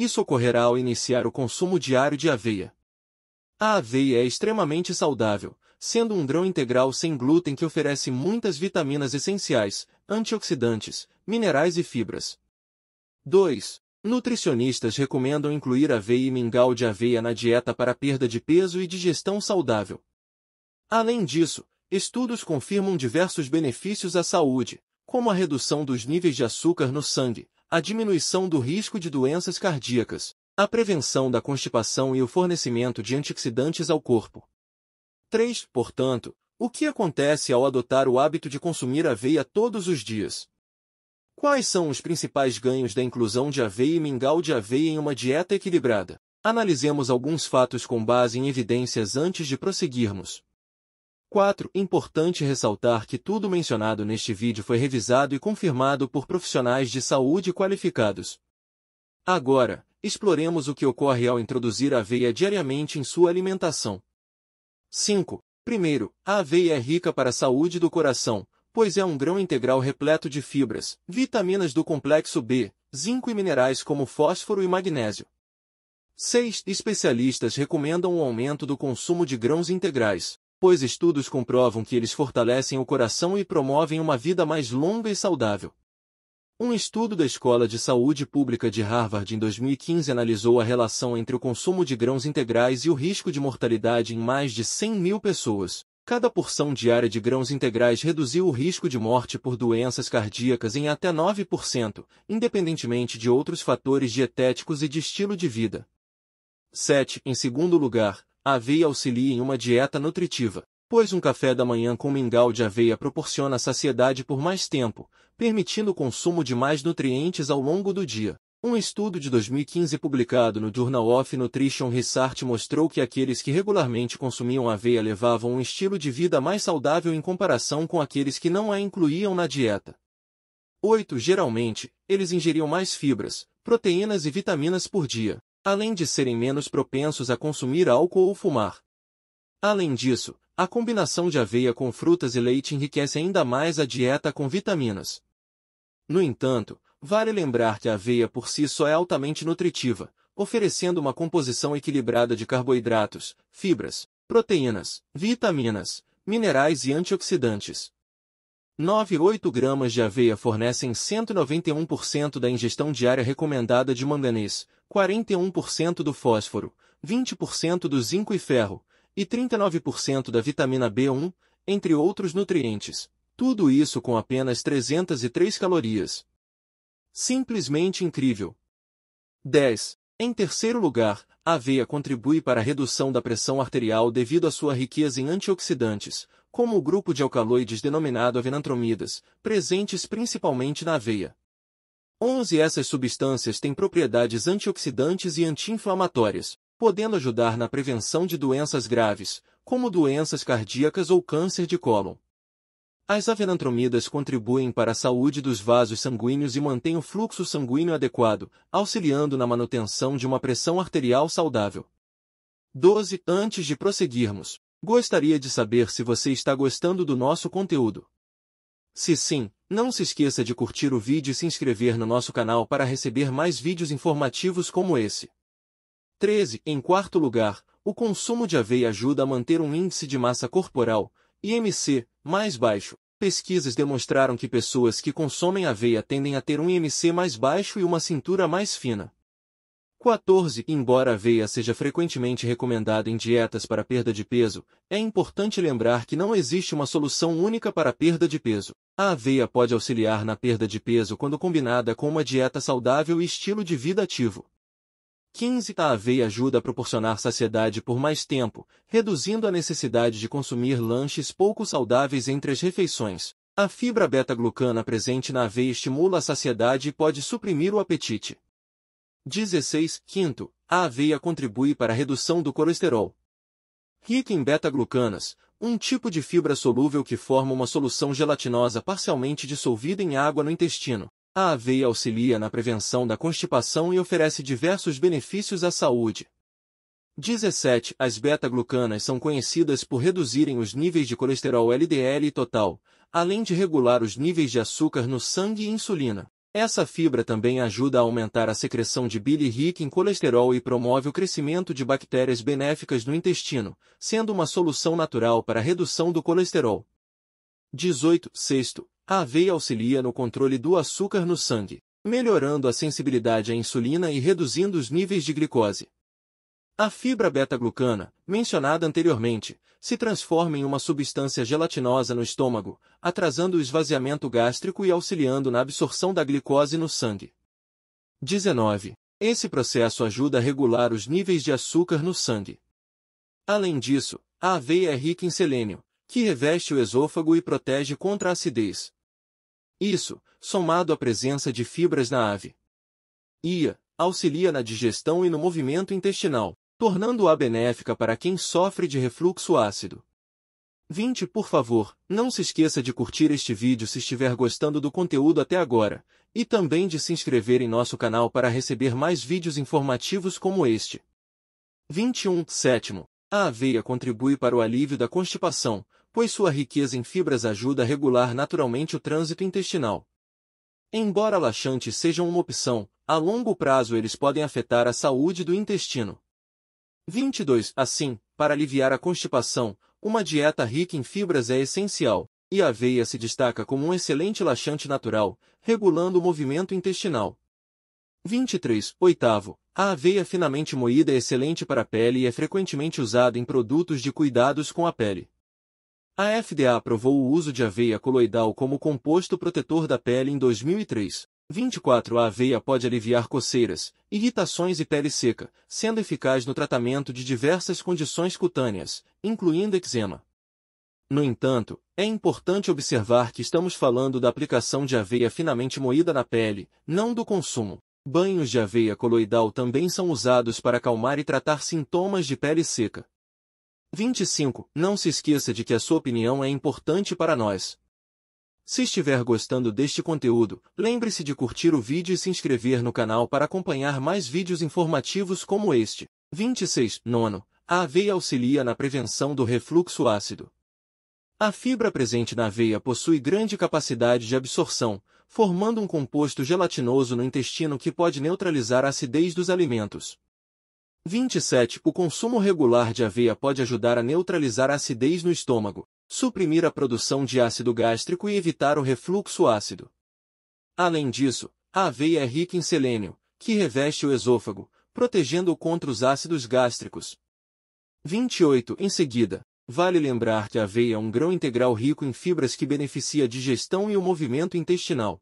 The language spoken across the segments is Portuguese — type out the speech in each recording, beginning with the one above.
Isso ocorrerá ao iniciar o consumo diário de aveia. A aveia é extremamente saudável, sendo um grão integral sem glúten que oferece muitas vitaminas essenciais, antioxidantes, minerais e fibras. 2. Nutricionistas recomendam incluir aveia e mingau de aveia na dieta para perda de peso e digestão saudável. Além disso, estudos confirmam diversos benefícios à saúde, como a redução dos níveis de açúcar no sangue, a diminuição do risco de doenças cardíacas, a prevenção da constipação e o fornecimento de antioxidantes ao corpo. 3. Portanto, o que acontece ao adotar o hábito de consumir aveia todos os dias? Quais são os principais ganhos da inclusão de aveia e mingau de aveia em uma dieta equilibrada? Analisemos alguns fatos com base em evidências antes de prosseguirmos. 4. Importante ressaltar que tudo mencionado neste vídeo foi revisado e confirmado por profissionais de saúde qualificados. Agora, exploremos o que ocorre ao introduzir a aveia diariamente em sua alimentação. 5. Primeiro, a aveia é rica para a saúde do coração, pois é um grão integral repleto de fibras, vitaminas do complexo B, zinco e minerais como fósforo e magnésio. 6. Especialistas recomendam o aumento do consumo de grãos integrais pois estudos comprovam que eles fortalecem o coração e promovem uma vida mais longa e saudável. Um estudo da Escola de Saúde Pública de Harvard em 2015 analisou a relação entre o consumo de grãos integrais e o risco de mortalidade em mais de 100 mil pessoas. Cada porção diária de grãos integrais reduziu o risco de morte por doenças cardíacas em até 9%, independentemente de outros fatores dietéticos e de estilo de vida. 7. Em segundo lugar, aveia auxilia em uma dieta nutritiva, pois um café da manhã com mingau de aveia proporciona saciedade por mais tempo, permitindo o consumo de mais nutrientes ao longo do dia. Um estudo de 2015 publicado no Journal of Nutrition Research mostrou que aqueles que regularmente consumiam aveia levavam um estilo de vida mais saudável em comparação com aqueles que não a incluíam na dieta. 8. Geralmente, eles ingeriam mais fibras, proteínas e vitaminas por dia, além de serem menos propensos a consumir álcool ou fumar. Além disso, a combinação de aveia com frutas e leite enriquece ainda mais a dieta com vitaminas. No entanto, vale lembrar que a aveia por si só é altamente nutritiva, oferecendo uma composição equilibrada de carboidratos, fibras, proteínas, vitaminas, minerais e antioxidantes. 9,8 gramas de aveia fornecem 191% da ingestão diária recomendada de manganês, 41% do fósforo, 20% do zinco e ferro, e 39% da vitamina B1, entre outros nutrientes. Tudo isso com apenas 303 calorias. Simplesmente incrível. 10. Em terceiro lugar, a aveia contribui para a redução da pressão arterial devido à sua riqueza em antioxidantes, como o grupo de alcaloides denominado avenantromidas, presentes principalmente na aveia. 11. Essas substâncias têm propriedades antioxidantes e anti-inflamatórias, podendo ajudar na prevenção de doenças graves, como doenças cardíacas ou câncer de cólon. As avenantromidas contribuem para a saúde dos vasos sanguíneos e mantêm o fluxo sanguíneo adequado, auxiliando na manutenção de uma pressão arterial saudável. 12. Antes de prosseguirmos, gostaria de saber se você está gostando do nosso conteúdo. Se sim, não se esqueça de curtir o vídeo e se inscrever no nosso canal para receber mais vídeos informativos como esse. 13. Em quarto lugar, o consumo de aveia ajuda a manter um índice de massa corporal, IMC, mais baixo. Pesquisas demonstraram que pessoas que consomem aveia tendem a ter um IMC mais baixo e uma cintura mais fina. 14. Embora a aveia seja frequentemente recomendada em dietas para perda de peso, é importante lembrar que não existe uma solução única para a perda de peso. A aveia pode auxiliar na perda de peso quando combinada com uma dieta saudável e estilo de vida ativo. 15. A aveia ajuda a proporcionar saciedade por mais tempo, reduzindo a necessidade de consumir lanches pouco saudáveis entre as refeições. A fibra beta-glucana presente na aveia estimula a saciedade e pode suprimir o apetite. 16. Quinto, a aveia contribui para a redução do colesterol. Rica em beta-glucanas, um tipo de fibra solúvel que forma uma solução gelatinosa parcialmente dissolvida em água no intestino, a aveia auxilia na prevenção da constipação e oferece diversos benefícios à saúde. 17. As beta-glucanas são conhecidas por reduzirem os níveis de colesterol LDL total, além de regular os níveis de açúcar no sangue e insulina. Essa fibra também ajuda a aumentar a secreção de bile rica em colesterol e promove o crescimento de bactérias benéficas no intestino, sendo uma solução natural para a redução do colesterol. 18. Sexto, a aveia auxilia no controle do açúcar no sangue, melhorando a sensibilidade à insulina e reduzindo os níveis de glicose. A fibra beta-glucana, mencionada anteriormente, se transforma em uma substância gelatinosa no estômago, atrasando o esvaziamento gástrico e auxiliando na absorção da glicose no sangue. 19. Esse processo ajuda a regular os níveis de açúcar no sangue. Além disso, a aveia é rica em selênio, que reveste o esôfago e protege contra a acidez, isso, somado à presença de fibras na ave. Ia, auxilia na digestão e no movimento intestinal, tornando-a benéfica para quem sofre de refluxo ácido. 20. Por favor, não se esqueça de curtir este vídeo se estiver gostando do conteúdo até agora, e também de se inscrever em nosso canal para receber mais vídeos informativos como este. 21. Sétimo, a aveia contribui para o alívio da constipação, pois sua riqueza em fibras ajuda a regular naturalmente o trânsito intestinal. Embora laxantes sejam uma opção, a longo prazo eles podem afetar a saúde do intestino. 22. Assim, para aliviar a constipação, uma dieta rica em fibras é essencial, e a aveia se destaca como um excelente laxante natural, regulando o movimento intestinal. 23. Oitavo. A aveia finamente moída é excelente para a pele e é frequentemente usada em produtos de cuidados com a pele. A FDA aprovou o uso de aveia coloidal como composto protetor da pele em 2003. 24. A aveia pode aliviar coceiras, irritações e pele seca, sendo eficaz no tratamento de diversas condições cutâneas, incluindo eczema. No entanto, é importante observar que estamos falando da aplicação de aveia finamente moída na pele, não do consumo. Banhos de aveia coloidal também são usados para acalmar e tratar sintomas de pele seca. 25. Não se esqueça de que a sua opinião é importante para nós. Se estiver gostando deste conteúdo, lembre-se de curtir o vídeo e se inscrever no canal para acompanhar mais vídeos informativos como este. 26. Nono. A aveia auxilia na prevenção do refluxo ácido. A fibra presente na aveia possui grande capacidade de absorção, formando um composto gelatinoso no intestino que pode neutralizar a acidez dos alimentos. 27. O consumo regular de aveia pode ajudar a neutralizar a acidez no estômago, suprimir a produção de ácido gástrico e evitar o refluxo ácido. Além disso, a aveia é rica em selênio, que reveste o esôfago, protegendo-o contra os ácidos gástricos. 28. Em seguida, vale lembrar que a aveia é um grão integral rico em fibras que beneficia a digestão e o movimento intestinal.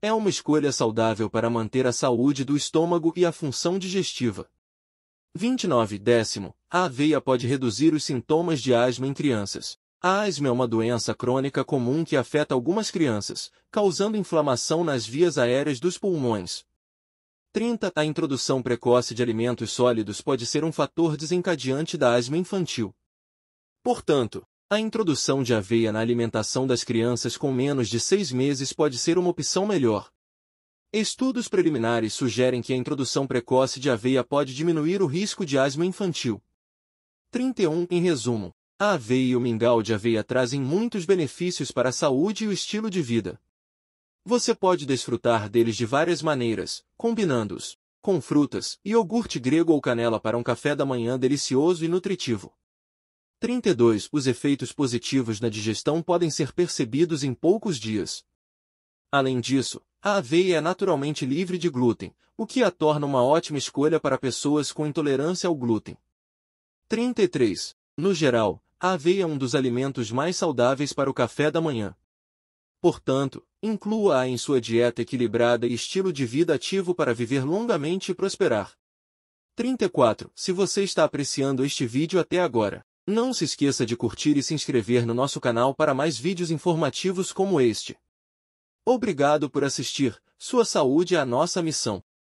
É uma escolha saudável para manter a saúde do estômago e a função digestiva. 29. Décimo, a aveia pode reduzir os sintomas de asma em crianças. A asma é uma doença crônica comum que afeta algumas crianças, causando inflamação nas vias aéreas dos pulmões. 30. A introdução precoce de alimentos sólidos pode ser um fator desencadeante da asma infantil. Portanto, a introdução de aveia na alimentação das crianças com menos de 6 meses pode ser uma opção melhor, Estudos preliminares sugerem que a introdução precoce de aveia pode diminuir o risco de asma infantil. 31. Em resumo, a aveia e o mingau de aveia trazem muitos benefícios para a saúde e o estilo de vida. Você pode desfrutar deles de várias maneiras, combinando-os com frutas, iogurte grego ou canela para um café da manhã delicioso e nutritivo. 32. Os efeitos positivos na digestão podem ser percebidos em poucos dias. Além disso, a aveia é naturalmente livre de glúten, o que a torna uma ótima escolha para pessoas com intolerância ao glúten. 33. No geral, a aveia é um dos alimentos mais saudáveis para o café da manhã. Portanto, inclua-a em sua dieta equilibrada e estilo de vida ativo para viver longamente e prosperar. 34. Se você está apreciando este vídeo até agora, não se esqueça de curtir e se inscrever no nosso canal para mais vídeos informativos como este. Obrigado por assistir, sua saúde é a nossa missão.